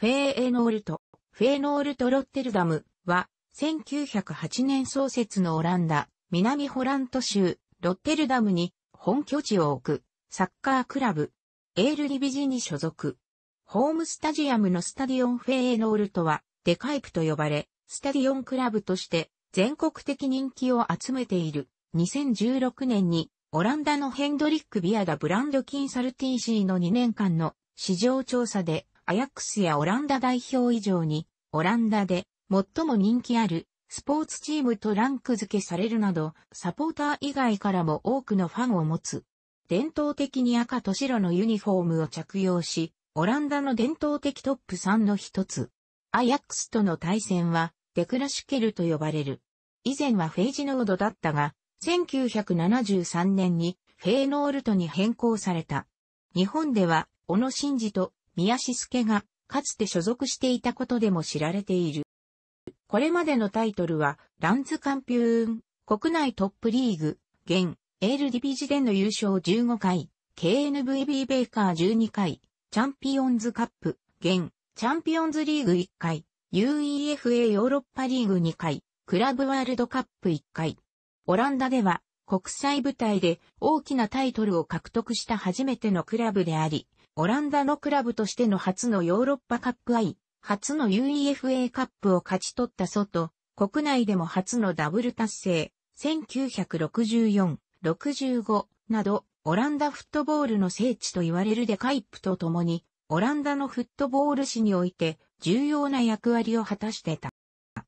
フェーエノールト、フェーノールト・ロッテルダムは、1908年創設のオランダ、南ホラント州、ロッテルダムに本拠地を置く、サッカークラブ、エールリビジに所属。ホームスタジアムのスタディオンフェーエノールトは、デカイプと呼ばれ、スタディオンクラブとして全国的人気を集めている。2016年にオランダのヘンドリック・ビアダ・ブランド・キン・サルティーシーの2年間の市場調査でアヤックスやオランダ代表以上に、オランダで最も人気あるスポーツチームとランク付けされるなど、サポーター以外からも多くのファンを持つ。伝統的に赤と白のユニフォームを着用し、オランダの伝統的トップ3の一つ。アヤックスとの対戦は、デクラシュケルと呼ばれる。以前はフェイジノードだったが、1973年にフェーノールトに変更された。日本では、小野真二と宮志助が、かつて所属していたことでも知られている。これまでのタイトルは、ランズカンピューン、国内トップリーグ、現、エールディビジでの優勝15回、KNVB ベーカー12回、チャンピオンズカップ、現、チャンピオンズリーグ1回、UEFA ヨーロッパリーグ2回、クラブワールドカップ1回。オランダでは、国際舞台で大きなタイトルを獲得した初めてのクラブであり、オランダのクラブとしての初のヨーロッパカップ愛、初の UEFA カップを勝ち取った外、国内でも初のダブル達成、1964、65など、オランダフットボールの聖地と言われるデカイップと共に、オランダのフットボール史において重要な役割を果たしてた。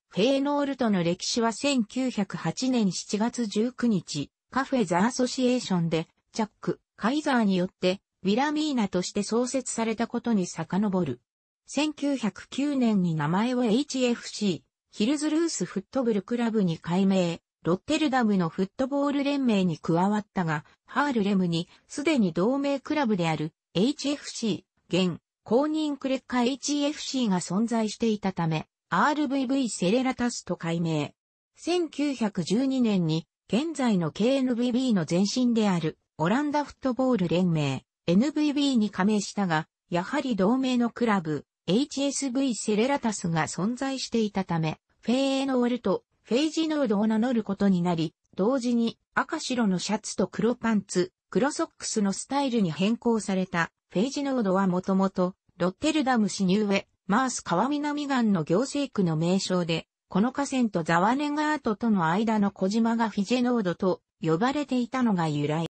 フェーノールとの歴史は1908年7月19日、カフェザ・アソシエーションで、ジャック・カイザーによってウィラミーナとして創設されたことに遡る。1909年に名前を HFC、ヒルズルースフットブルクラブに改名、ロッテルダムのフットボール連盟に加わったが、ハールレムにすでに同盟クラブである HFC、現、公認クレッカ HFC が存在していたため、RVV セレラタスと改名。1912年に現在の KNVB の前身であるオランダフットボール連盟 NVB に加盟したが、やはり同盟のクラブ、HSV セレラタスが存在していたため、フェーエノールとフェイジノードを名乗ることになり、同時に赤白のシャツと黒パンツ、黒ソックスのスタイルに変更されたフェイジノードはもともとロッテルダム市ニューエ、マース川南岸の行政区の名称で、この河川とザワネガートとの間の小島がフィジェノードと呼ばれていたのが由来。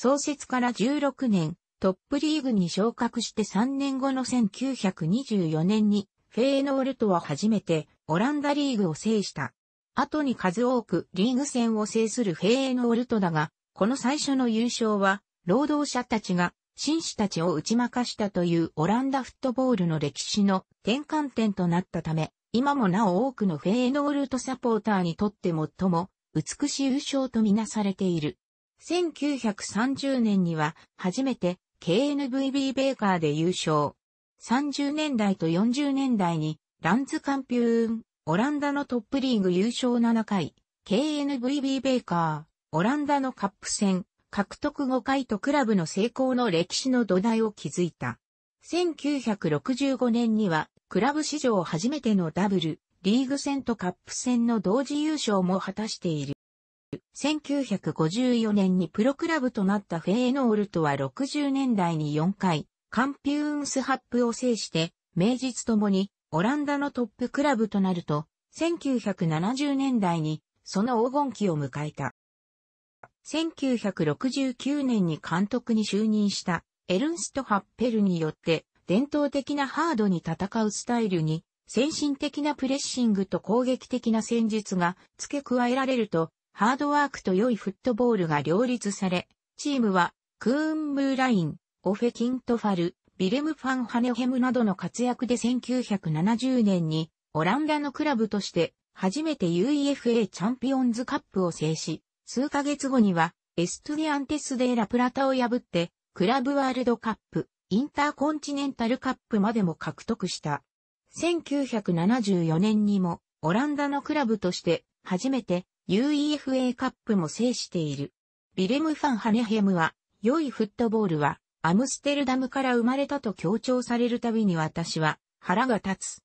創設から16年、トップリーグに昇格して3年後の1924年に、フェーノールトは初めてオランダリーグを制した。後に数多くリーグ戦を制するフェーノールトだが、この最初の優勝は、労働者たちが紳士たちを打ち負かしたというオランダフットボールの歴史の転換点となったため、今もなお多くのフェーノールトサポーターにとって最も美しい優勝とみなされている。1930年には初めて KNVB ベーカーで優勝。30年代と40年代にランズカンピューン、オランダのトップリーグ優勝7回、KNVB ベーカー、オランダのカップ戦、獲得5回とクラブの成功の歴史の土台を築いた。1965年には、クラブ史上初めてのダブル、リーグ戦とカップ戦の同時優勝も果たしている。1954年にプロクラブとなったフェーノールトは60年代に4回、カンピューンスハップを制して、名実ともにオランダのトップクラブとなると、1970年代にその黄金期を迎えた。1969年に監督に就任したエルンスト・ハッペルによって伝統的なハードに戦うスタイルに先進的なプレッシングと攻撃的な戦術が付け加えられるとハードワークと良いフットボールが両立され、チームは、クーンムーライン、オフェキントファル、ビレム・ファン・ハネヘムなどの活躍で1970年に、オランダのクラブとして、初めて UEFA チャンピオンズカップを制し、数ヶ月後には、エストゥディアンテス・デー・ラ・プラタを破って、クラブワールドカップ、インターコンチネンタルカップまでも獲得した。1974年にも、オランダのクラブとして、初めて、UEFA カップも制している。ビレム・ファン・ハネヘムは、良いフットボールは、アムステルダムから生まれたと強調されるたびに私は、腹が立つ。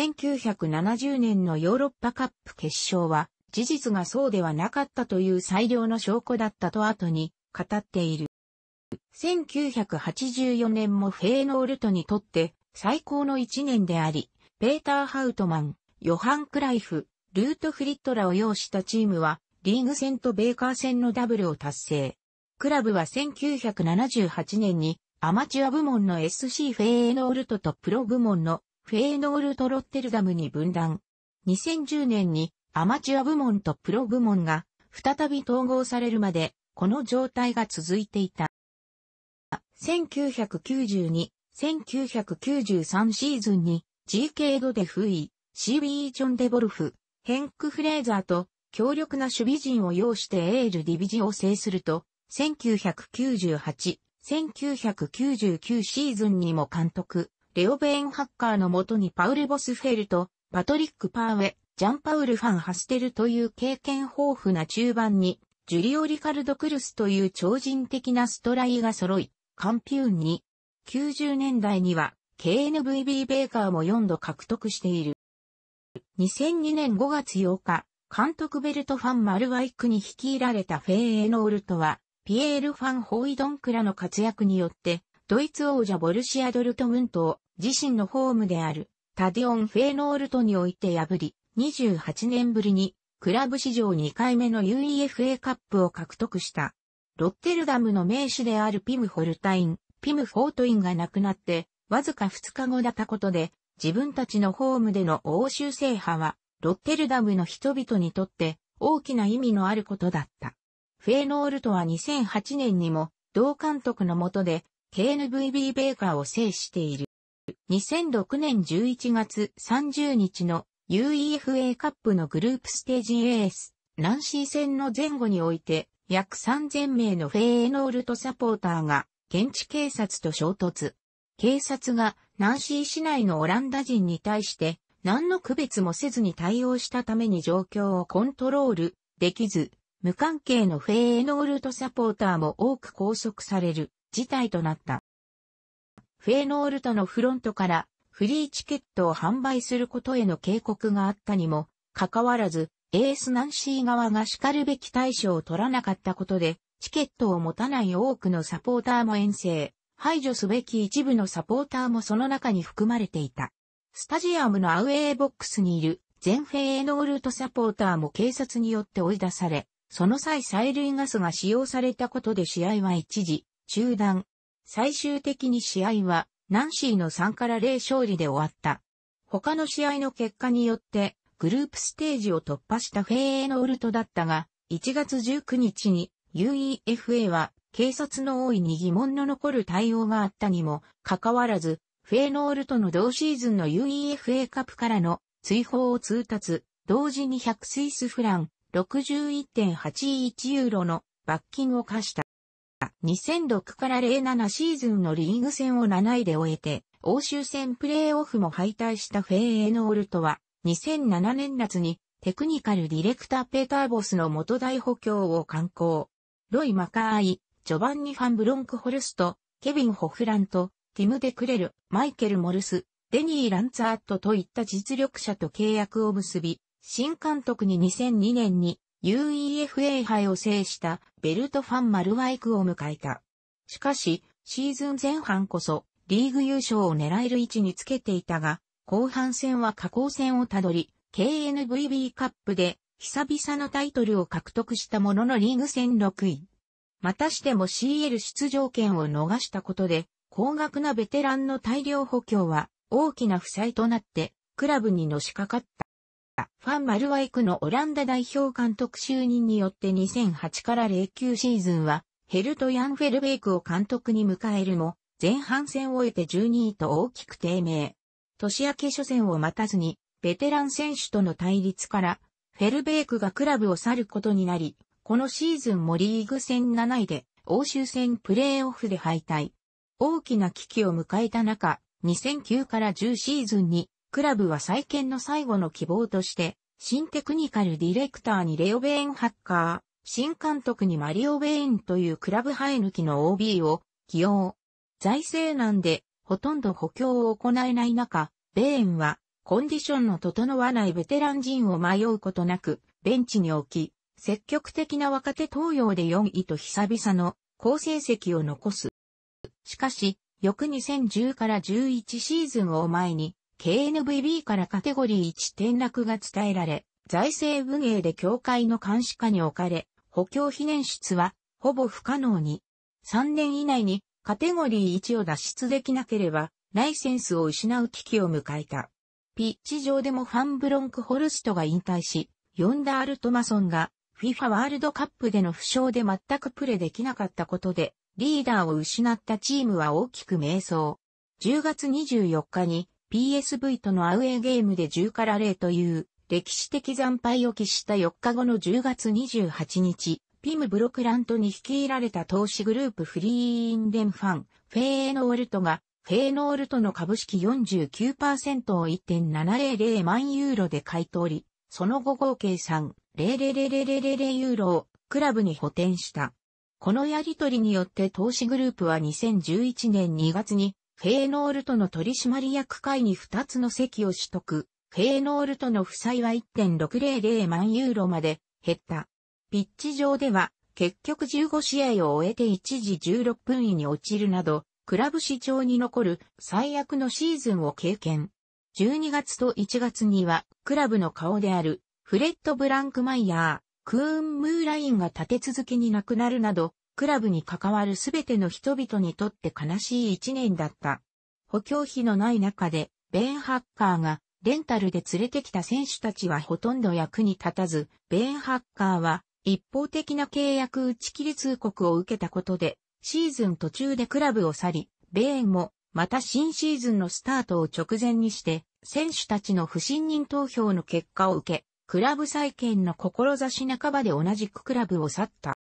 1970年のヨーロッパカップ決勝は、事実がそうではなかったという最良の証拠だったと後に語っている。1984年もフェーノールトにとって最高の一年であり、ペーター・ハウトマン、ヨハン・クライフ、ルート・フリットラを擁したチームは、リーグ戦とベーカー戦のダブルを達成。クラブは1978年にアマチュア部門の SC フェーノールトとプロ部門のフェーノールトロッテルダムに分断。2010年にアマチュア部門とプロ部門が再び統合されるまでこの状態が続いていた。1992、1993シーズンに GK ドデフイ、CB ジョンデボルフ、ヘンク・フレーザーと強力な守備陣を要してエール・ディビジを制すると、1998、1999シーズンにも監督、レオ・ベーンハッカーのもとにパウル・ボスフェルと、パトリック・パーウェ、ジャンパウル・ファン・ハステルという経験豊富な中盤に、ジュリオ・リカルド・クルスという超人的なストライが揃い、カンピューンに、90年代には KNVB ベーカーも4度獲得している。2002年5月8日、監督ベルト・ファン・マルワイクに率いられたフェーエノールトは、ピエール・ファン・ホイドンクラの活躍によって、ドイツ王者ボルシア・ドルトムントを自身のホームであるタディオン・フェーノールトにおいて破り、28年ぶりにクラブ史上2回目の UEFA カップを獲得した。ロッテルダムの名手であるピム・ホルタイン、ピム・フォートインが亡くなって、わずか2日後だったことで、自分たちのホームでの欧州制覇は、ロッテルダムの人々にとって大きな意味のあることだった。フェーノールトは2008年にも同監督の下で KNVB ベーカーを制している。2006年11月30日の UEFA カップのグループステージ AS、ナンシー戦の前後において約3000名のフェーノールトサポーターが現地警察と衝突。警察がナンシー市内のオランダ人に対して何の区別もせずに対応したために状況をコントロールできず、無関係のフェーノールトサポーターも多く拘束される事態となった。フェーノールトのフロントからフリーチケットを販売することへの警告があったにも、かかわらず、エースナンシー側が叱るべき対処を取らなかったことで、チケットを持たない多くのサポーターも遠征、排除すべき一部のサポーターもその中に含まれていた。スタジアムのアウェーボックスにいる全フェーノールトサポーターも警察によって追い出され、その際催涙ガスが使用されたことで試合は一時中断。最終的に試合はナンシーの3から0勝利で終わった。他の試合の結果によってグループステージを突破したフェーノールトだったが、1月19日に UEFA は警察の多いに疑問の残る対応があったにも、かかわらず、フェーノールとの同シーズンの UEFA カップからの追放を通達、同時に100スイスフラン、61.81ユーロの罰金を課した。2006から07シーズンのリーグ戦を7位で終えて、欧州戦プレーオフも敗退したフェーノールとは、2007年夏にテクニカルディレクターペーターボスの元大補強を刊行。ロイ・マカーイ、ジョバンニ・ファン・ブロンクホルスト、ケビン・ホフラント、ティム・デクレル、マイケル・モルス、デニー・ランツァーットといった実力者と契約を結び、新監督に2002年に UEFA 杯を制したベルト・ファン・マルワイクを迎えた。しかし、シーズン前半こそリーグ優勝を狙える位置につけていたが、後半戦は下降戦をたどり、KNVB カップで久々のタイトルを獲得したもののリーグ戦6位。またしても CL 出場権を逃したことで、高額なベテランの大量補強は大きな負債となって、クラブにのしかかった。ファン・マルワイクのオランダ代表監督就任によって2008から09シーズンは、ヘルト・ヤンフェルベイクを監督に迎えるも、前半戦を終えて12位と大きく低迷。年明け初戦を待たずに、ベテラン選手との対立から、フェルベイクがクラブを去ることになり、このシーズンもリーグ戦7位で、欧州戦プレーオフで敗退。大きな危機を迎えた中、2009から10シーズンに、クラブは再建の最後の希望として、新テクニカルディレクターにレオ・ベーン・ハッカー、新監督にマリオ・ベーンというクラブ生え抜きの OB を起用。財政難で、ほとんど補強を行えない中、ベーンは、コンディションの整わないベテラン陣を迷うことなく、ベンチに置き、積極的な若手東洋で4位と久々の好成績を残す。しかし、翌2010から11シーズンを前に、KNVB からカテゴリー1転落が伝えられ、財政運営で協会の監視下に置かれ、補強非年出は、ほぼ不可能に。3年以内に、カテゴリー1を脱出できなければ、ライセンスを失う危機を迎えた。ピッチ上でもファンブロンクホルストが引退し、ヨンダール・トマソンが FIFA ワールドカップでの負傷で全くプレできなかったことで、リーダーを失ったチームは大きく迷走。10月24日に PSV とのアウェーゲームで10から0という歴史的惨敗を喫した4日後の10月28日、ピム・ブロクラントに率いられた投資グループフリーインデンファン、フェーノールトが、フェーノールトの株式49%を1.700万ユーロで買い取り、その後合計3、0 0 0 0レユーロをクラブに補填した。このやり取りによって投資グループは2011年2月にフェーノールとの取締役会に2つの席を取得。フェーノールとの負債は1.600万ユーロまで減った。ピッチ上では結局15試合を終えて一時16分位に落ちるなど、クラブ市長に残る最悪のシーズンを経験。12月と1月にはクラブの顔であるフレッド・ブランクマイヤー、クーン・ムーラインが立て続けに亡くなるなど、クラブに関わるすべての人々にとって悲しい一年だった。補強費のない中で、ベン・ハッカーがレンタルで連れてきた選手たちはほとんど役に立たず、ベン・ハッカーは一方的な契約打ち切り通告を受けたことで、シーズン途中でクラブを去り、ベーンもまた新シーズンのスタートを直前にして、選手たちの不信任投票の結果を受け、クラブ再建の志半ばで同じくクラブを去った。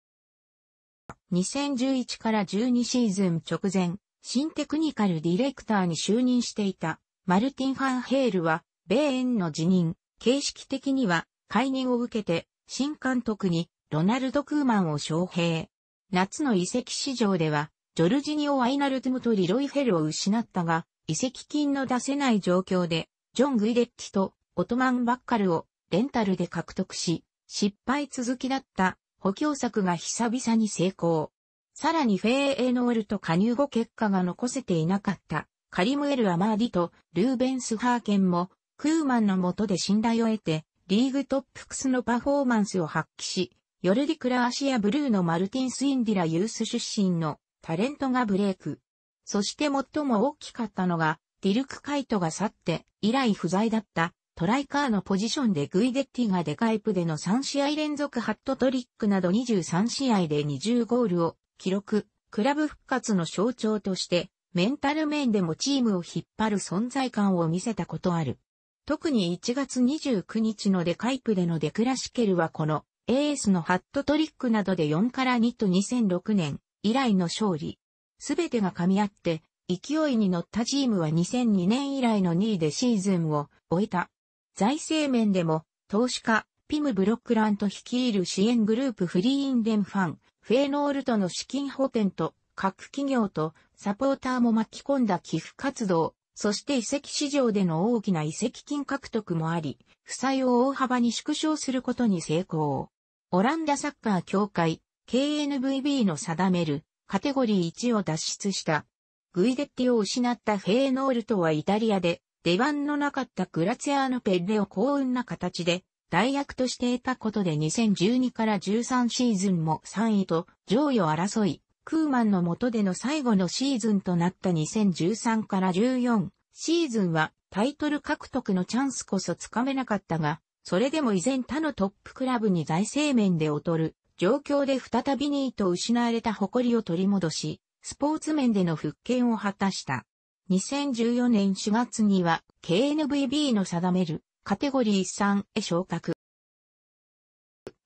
2011から12シーズン直前、新テクニカルディレクターに就任していたマルティン・ファンヘールは、米園の辞任、形式的には解任を受けて、新監督にロナルド・クーマンを招聘。夏の移籍市場では、ジョルジニオ・アイナルテムとリロイ・フェルを失ったが、移籍金の出せない状況で、ジョン・グイレッティとオトマン・バッカルをレンタルで獲得し、失敗続きだった補強策が久々に成功。さらにフェーエノールと加入後結果が残せていなかったカリムエル・アマーディとルーベンス・ハーケンもクーマンの下で信頼を得てリーグトップクスのパフォーマンスを発揮し、ヨルディ・クラーシア・ブルーのマルティンス・インディラ・ユース出身のタレントがブレイク。そして最も大きかったのがディルク・カイトが去って以来不在だったトライカーのポジションでグイデッティがデカイプでの3試合連続ハットトリックなど23試合で20ゴールを記録、クラブ復活の象徴として、メンタル面でもチームを引っ張る存在感を見せたことある。特に1月29日のデカイプでのデクラシケルはこのエースのハットトリックなどで4から2と2006年以来の勝利。すべてが噛み合って勢いに乗ったチームは2002年以来の2位でシーズンを終えた。財政面でも、投資家、ピム・ブロックラント率いる支援グループフリーインデンファン、フェーノールトの資金補填と、各企業とサポーターも巻き込んだ寄付活動、そして遺跡市場での大きな遺跡金獲得もあり、負債を大幅に縮小することに成功。オランダサッカー協会、KNVB の定めるカテゴリー1を脱出した。グイデッティを失ったフェーノールトはイタリアで出番のなかったグラツヤアーノ・ペッレを幸運な形で、代役として得たことで2012から13シーズンも3位と上位を争い、クーマンの下での最後のシーズンとなった2013から14シーズンはタイトル獲得のチャンスこそつかめなかったが、それでも依然他のトップクラブに財政面で劣る状況で再び2位と失われた誇りを取り戻し、スポーツ面での復権を果たした。2014年4月には KNVB の定めるカテゴリー3へ昇格。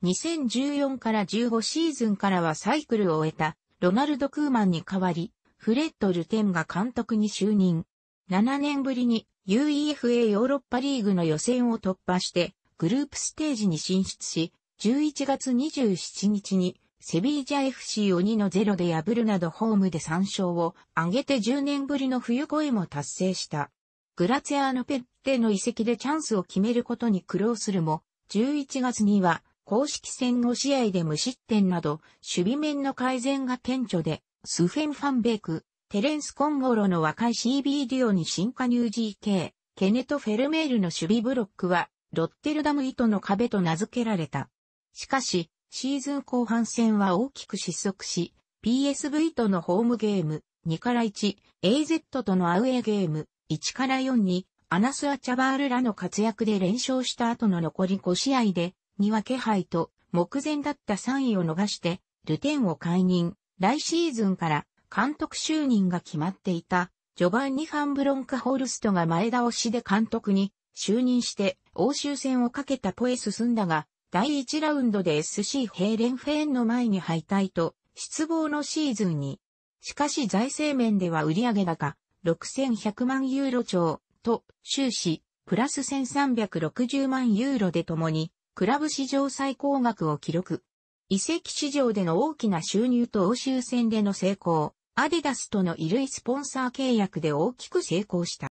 2014から15シーズンからはサイクルを終えたロナルド・クーマンに代わり、フレッド・ルテンが監督に就任。7年ぶりに UEFA ヨーロッパリーグの予選を突破してグループステージに進出し、11月27日にセビージャ FC を2の0で破るなどホームで3勝を挙げて10年ぶりの冬越えも達成した。グラツヤアーノ・ペッテの移籍でチャンスを決めることに苦労するも、11月には公式戦5試合で無失点など、守備面の改善が顕著で、スフェン・ファンベイク、テレンス・コンゴロの若い CB ディオに新加入 GK、ケネト・フェルメールの守備ブロックは、ロッテルダム糸の壁と名付けられた。しかし、シーズン後半戦は大きく失速し、PSV とのホームゲーム、2から1、AZ とのアウェーゲーム、1から4に、アナスア・チャバールらの活躍で連勝した後の残り5試合で、2は気配と、目前だった3位を逃して、ルテンを解任。来シーズンから監督就任が決まっていた、ジョバンニ・ファンブロンカ・ホルストが前倒しで監督に就任して、欧州戦をかけたポへ進んだが、第1ラウンドで SC ヘイレンフェーンの前に敗退と、失望のシーズンに。しかし財政面では売上高、6100万ユーロ超、と、終始、プラス1360万ユーロで共に、クラブ史上最高額を記録。遺跡市場での大きな収入と欧州戦での成功、アディダスとの衣類スポンサー契約で大きく成功した。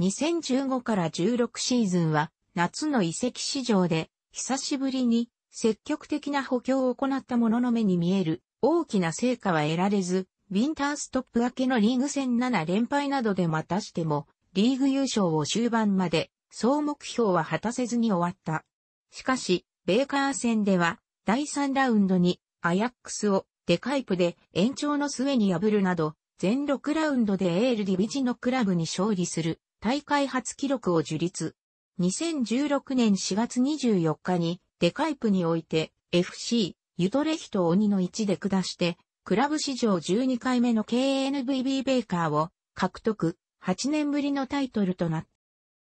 2015から16シーズンは、夏の遺跡市場で久しぶりに積極的な補強を行ったものの目に見える大きな成果は得られず、ウィンターストップ明けのリーグ戦7連敗などでまたしても、リーグ優勝を終盤まで、総目標は果たせずに終わった。しかし、ベーカー戦では、第3ラウンドにアヤックスをデカイプで延長の末に破るなど、全6ラウンドでエールディビジのクラブに勝利する大会初記録を樹立。2016年4月24日にデカイプにおいて FC ユトレヒト鬼の置で下して、クラブ史上12回目の KNVB ベーカーを獲得、8年ぶりのタイトルとなっ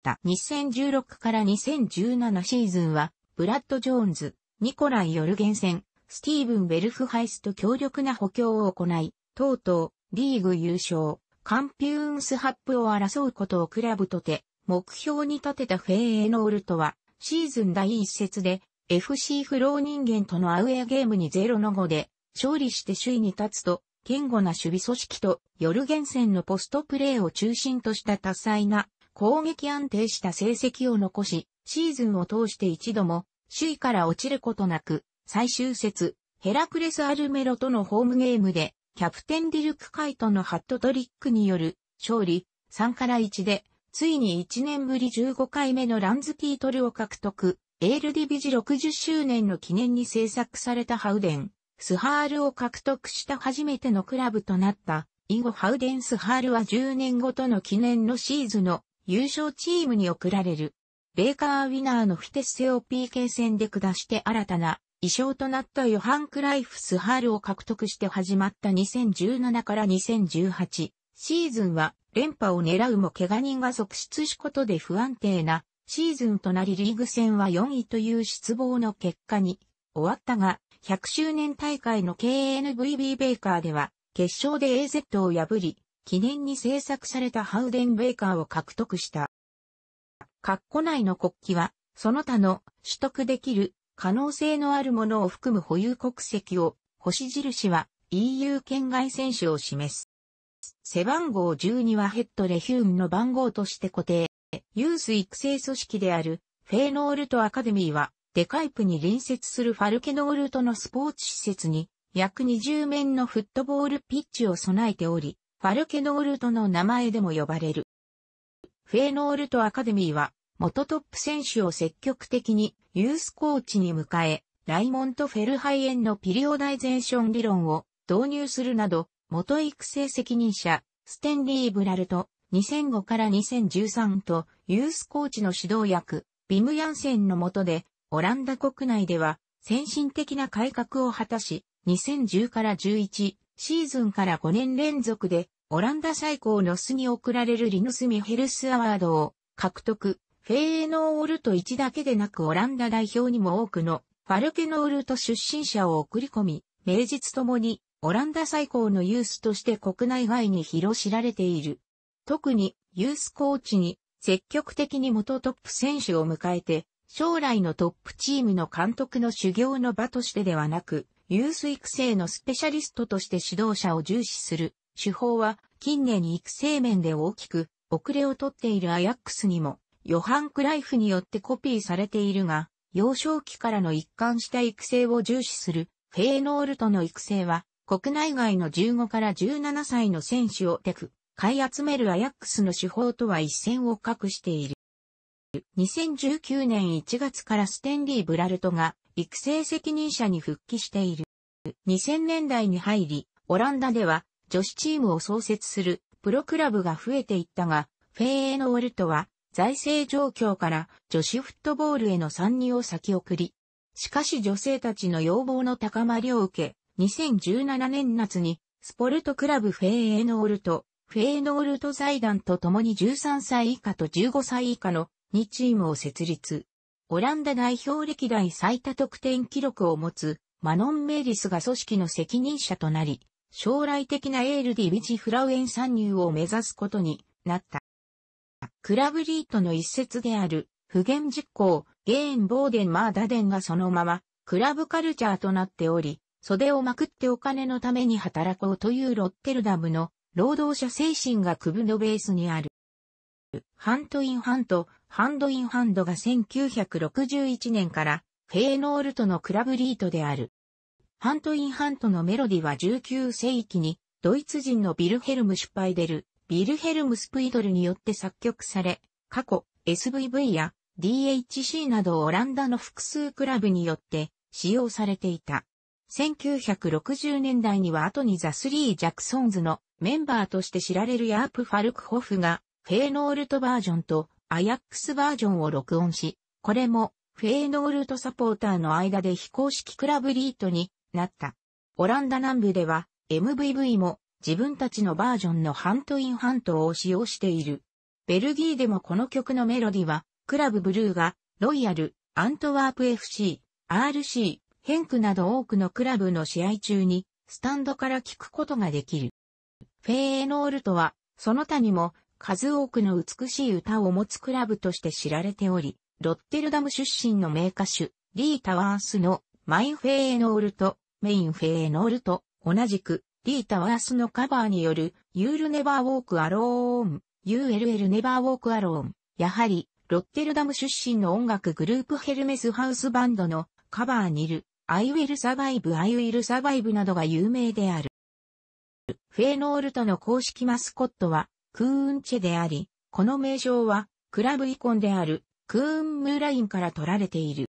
た。2016から2017シーズンは、ブラッド・ジョーンズ、ニコライ・ヨルゲンセン、スティーブン・ベルフハイスと強力な補強を行い、とうとう、リーグ優勝、カンピューンスハップを争うことをクラブとて、目標に立てたフェーエノールトは、シーズン第一節で、FC フロー人間とのアウェーゲームに0の5で、勝利して首位に立つと、堅固な守備組織と、夜厳選のポストプレーを中心とした多彩な、攻撃安定した成績を残し、シーズンを通して一度も、首位から落ちることなく、最終節、ヘラクレス・アルメロとのホームゲームで、キャプテンディルク・カイトのハットトリックによる、勝利、3から1で、ついに1年ぶり15回目のランズティートルを獲得、エールディビジ60周年の記念に制作されたハウデン、スハールを獲得した初めてのクラブとなった、以後ハウデンスハールは10年ごとの記念のシーズンの優勝チームに贈られる。ベーカーウィナーのフィテッセを PK 戦で下して新たな衣装となったヨハン・クライフスハールを獲得して始まった2017から2018シーズンは連覇を狙うも怪我人が続出しことで不安定なシーズンとなりリーグ戦は4位という失望の結果に終わったが、100周年大会の KNVB ベーカーでは、決勝で AZ を破り、記念に制作されたハウデンベーカーを獲得した。括弧内の国旗は、その他の取得できる可能性のあるものを含む保有国籍を、星印は EU 圏外選手を示す。背番号12はヘッドレヒューンの番号として固定。ユース育成組織であるフェーノールトアカデミーはデカイプに隣接するファルケノールトのスポーツ施設に約20面のフットボールピッチを備えており、ファルケノールトの名前でも呼ばれる。フェーノールトアカデミーは元トップ選手を積極的にユースコーチに迎え、ライモント・フェルハイエンのピリオダイゼーション理論を導入するなど、元育成責任者、ステンリー・ブラルト、2005から2013と、ユースコーチの指導役、ビム・ヤンセンの下で、オランダ国内では、先進的な改革を果たし、2010から11シーズンから5年連続で、オランダ最高の巣に贈られるリノス・ミヘルス・アワードを獲得。フェーノールト1だけでなくオランダ代表にも多くのファルケノールト出身者を送り込み、名実ともにオランダ最高のユースとして国内外に広知られている。特にユースコーチに積極的に元トップ選手を迎えて、将来のトップチームの監督の修行の場としてではなく、ユース育成のスペシャリストとして指導者を重視する手法は近年に育成面で大きく遅れをとっているアヤックスにもヨハン・クライフによってコピーされているが幼少期からの一貫した育成を重視するフェーノールトの育成は国内外の15から17歳の選手をテク、買い集めるアヤックスの手法とは一線を画している。2019年1月からステンリー・ブラルトが育成責任者に復帰している。2000年代に入り、オランダでは女子チームを創設するプロクラブが増えていったが、フェーエノオルトは財政状況から女子フットボールへの参入を先送り。しかし女性たちの要望の高まりを受け、2017年夏に、スポルトクラブフェーノールト、フェーノールト財団と共に13歳以下と15歳以下の2チームを設立。オランダ代表歴代最多得点記録を持つマノン・メイリスが組織の責任者となり、将来的なエールディビジ・フラウエン参入を目指すことになった。クラブリートの一節である、不言実行、ゲーン・ボーデン・マーダデンがそのまま、クラブカルチャーとなっており、袖をまくってお金のために働こうというロッテルダムの労働者精神が区分のベースにある。ハントインハント、ハンドインハンドが1961年からフェーノールトのクラブリートである。ハントインハントのメロディは19世紀にドイツ人のビルヘルム・シュパイデル、ビルヘルム・スプイドルによって作曲され、過去 SVV や DHC などオランダの複数クラブによって使用されていた。1960年代には後にザ・スリー・ジャクソンズのメンバーとして知られるヤープ・ファルクホフが、フェーノールトバージョンとアヤックスバージョンを録音し、これもフェーノールトサポーターの間で非公式クラブリートになった。オランダ南部では MVV も自分たちのバージョンのハントインハントを使用している。ベルギーでもこの曲のメロディは、クラブブルーが、ロイヤル、アントワープ FC、RC、ヘンクなど多くのクラブの試合中に、スタンドから聞くことができる。フェーノールトは、その他にも、数多くの美しい歌を持つクラブとして知られており、ロッテルダム出身の名歌手、リー・タワースの、マイン・フェーノールト、メイン・フェーノールト、同じく、リー・タワースのカバーによる、ユール・ネバー・ウォーク・アローン、ULL ネバーウォークアローン。やはり、ロッテルダム出身の音楽グループヘルメスハウスバンドのカバーにいる I will survive, I will survive などが有名である。フェーノールトの公式マスコットは、クーンチェであり、この名称は、クラブイコンである、クーンムーラインから取られている。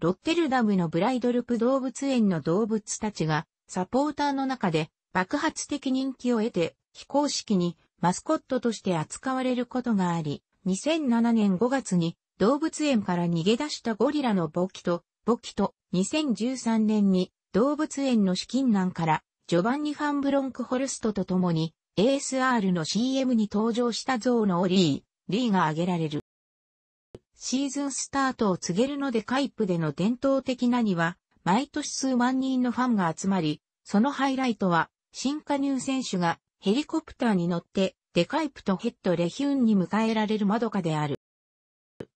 ロッテルダムのブライドルプ動物園の動物たちが、サポーターの中で爆発的人気を得て、非公式にマスコットとして扱われることがあり、2007年5月に動物園から逃げ出したゴリラの簿記と、簿記と2013年に動物園の資金難からジョバンニ・ファンブロンクホルストと共に ASR の CM に登場した像のオリー、リーが挙げられる。シーズンスタートを告げるのでカイプでの伝統的なには、毎年数万人のファンが集まり、そのハイライトは、新加入選手がヘリコプターに乗って、デカイプとヘッドレヒュンに迎えられる窓かである。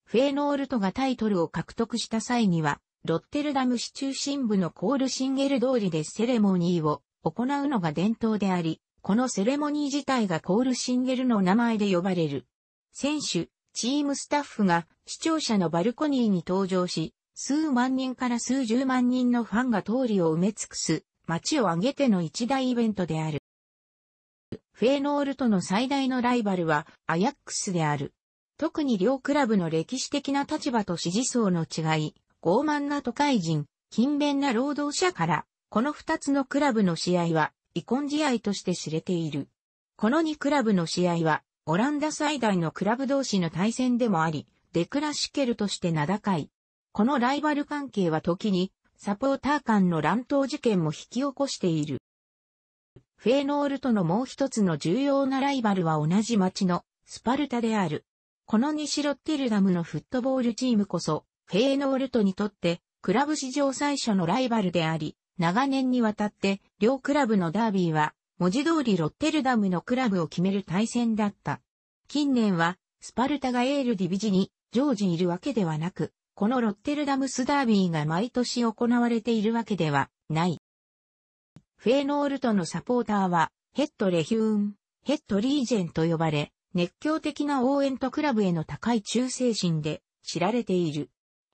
フェーノールトがタイトルを獲得した際には、ロッテルダム市中心部のコールシンゲル通りでセレモニーを行うのが伝統であり、このセレモニー自体がコールシンゲルの名前で呼ばれる。選手、チームスタッフが視聴者のバルコニーに登場し、数万人から数十万人のファンが通りを埋め尽くす街を挙げての一大イベントである。フェーノールとの最大のライバルはアヤックスである。特に両クラブの歴史的な立場と支持層の違い、傲慢な都会人、勤勉な労働者から、この二つのクラブの試合は、遺恨試合として知れている。この二クラブの試合は、オランダ最大のクラブ同士の対戦でもあり、デクラシケルとして名高い。このライバル関係は時に、サポーター間の乱闘事件も引き起こしている。フェーノールとのもう一つの重要なライバルは同じ町のスパルタである。この西ロッテルダムのフットボールチームこそ、フェーノールトにとって、クラブ史上最初のライバルであり、長年にわたって、両クラブのダービーは、文字通りロッテルダムのクラブを決める対戦だった。近年は、スパルタがエールディビジに常時いるわけではなく、このロッテルダムスダービーが毎年行われているわけではない。フェーノールトのサポーターは、ヘッドレヒューン、ヘッドリージェンと呼ばれ、熱狂的な応援とクラブへの高い忠誠心で知られている。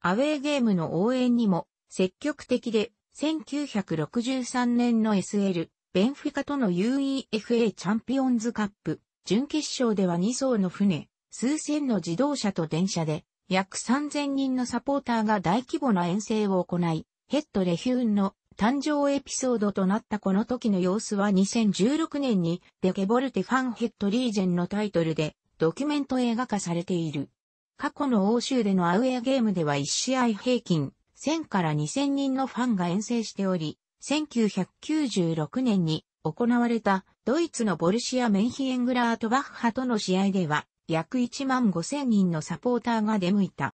アウェーゲームの応援にも積極的で、1963年の SL、ベンフィカとの UEFA チャンピオンズカップ、準決勝では2艘の船、数千の自動車と電車で、約3000人のサポーターが大規模な遠征を行い、ヘッドレヒューンの誕生エピソードとなったこの時の様子は2016年にデケボルテファンヘッドリージェンのタイトルでドキュメント映画化されている。過去の欧州でのアウェーゲームでは1試合平均1000から2000人のファンが遠征しており、1996年に行われたドイツのボルシア・メンヒエングラートバッハとの試合では約1万5000人のサポーターが出向いた。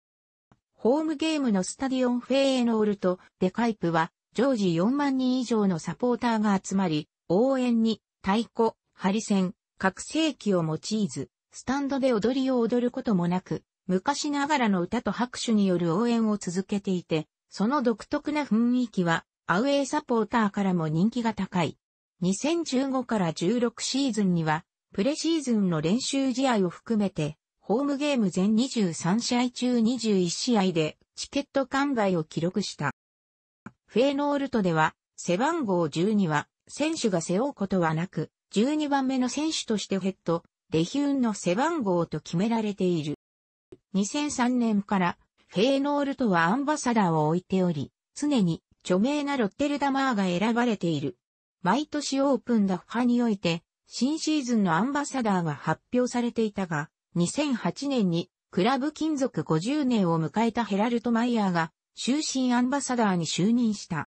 ホームゲームのスタディオンフェーノールとデカイプは常時4万人以上のサポーターが集まり、応援に太鼓、ハリセン、拡声器を用いず、スタンドで踊りを踊ることもなく、昔ながらの歌と拍手による応援を続けていて、その独特な雰囲気は、アウェーサポーターからも人気が高い。2015から16シーズンには、プレシーズンの練習試合を含めて、ホームゲーム全23試合中21試合でチケット完売を記録した。フェーノールトでは、背番号12は、選手が背負うことはなく、12番目の選手としてヘッド、デヒューンの背番号と決められている。2003年からフェーノールとはアンバサダーを置いており、常に著名なロッテルダマーが選ばれている。毎年オープンダッハにおいて、新シーズンのアンバサダーが発表されていたが、2008年にクラブ金属50年を迎えたヘラルト・マイヤーが終身アンバサダーに就任した。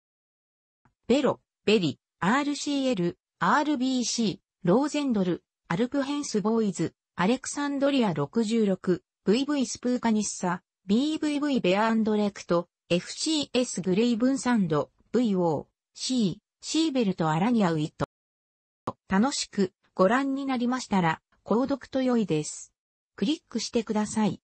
ベロ、ベリ、RCL、RBC、ローゼンドル、アルプヘンスボーイズ、アレクサンドリア66、VV スプーカニッサ、BVV ベアンドレクト、FCS グレイブンサンド、VO、C、シーベルトアラニアウイット。楽しくご覧になりましたら、購読と良いです。クリックしてください。